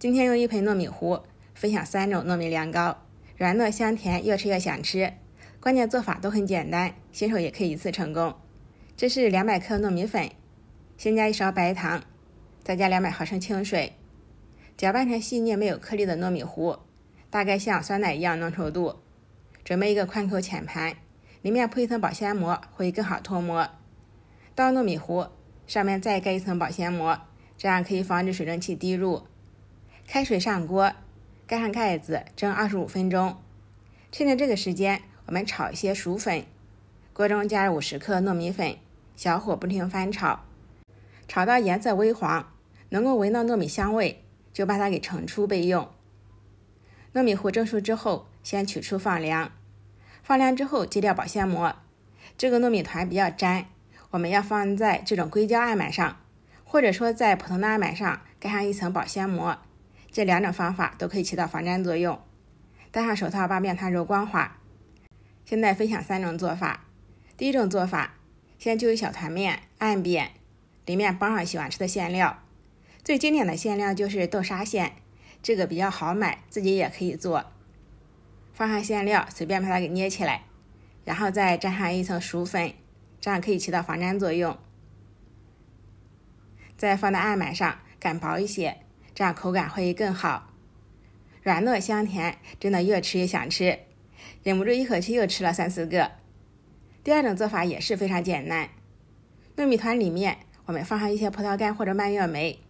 今天用一盆糯米糊，分享三种糯米凉糕，软糯香甜，越吃越想吃。关键做法都很简单，新手也可以一次成功。这是两百克糯米粉，先加一勺白糖，再加两百毫升清水，搅拌成细腻没有颗粒的糯米糊，大概像酸奶一样浓稠度。准备一个宽口浅盘，里面铺一层保鲜膜，会更好脱模。倒糯米糊，上面再盖一层保鲜膜，这样可以防止水蒸气滴入。开水上锅，盖上盖子蒸二十五分钟。趁着这个时间，我们炒一些薯粉。锅中加入五十克糯米粉，小火不停翻炒，炒到颜色微黄，能够闻到糯米香味，就把它给盛出备用。糯米糊蒸熟之后，先取出放凉。放凉之后，揭掉保鲜膜。这个糯米团比较粘，我们要放在这种硅胶案板上，或者说在普通的案板上盖上一层保鲜膜。这两种方法都可以起到防粘作用。戴上手套，把面团揉光滑。现在分享三种做法。第一种做法，先揪一小团面，按扁，里面包上喜欢吃的馅料。最经典的馅料就是豆沙馅，这个比较好买，自己也可以做。放上馅料，随便把它给捏起来，然后再沾上一层熟粉，这样可以起到防粘作用。再放到案板上，擀薄一些。这样口感会更好，软糯香甜，真的越吃越想吃，忍不住一口气又吃了三四个。第二种做法也是非常简单，糯米团里面我们放上一些葡萄干或者蔓越莓，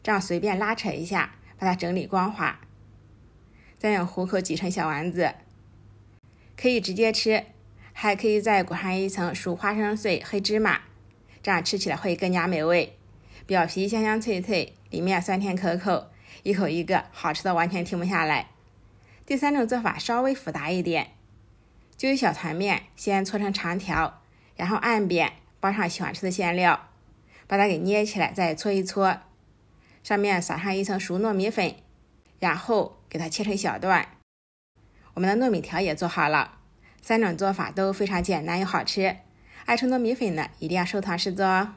这样随便拉扯一下，把它整理光滑，再用虎口挤成小丸子，可以直接吃，还可以再裹上一层熟花生碎、黑芝麻，这样吃起来会更加美味。表皮香香脆脆，里面酸甜可口，一口一个，好吃的完全停不下来。第三种做法稍微复杂一点，就一小团面，先搓成长条，然后按扁，包上喜欢吃的馅料，把它给捏起来，再搓一搓，上面撒上一层熟糯米粉，然后给它切成小段。我们的糯米条也做好了，三种做法都非常简单又好吃，爱吃糯米粉的一定要收藏试做哦。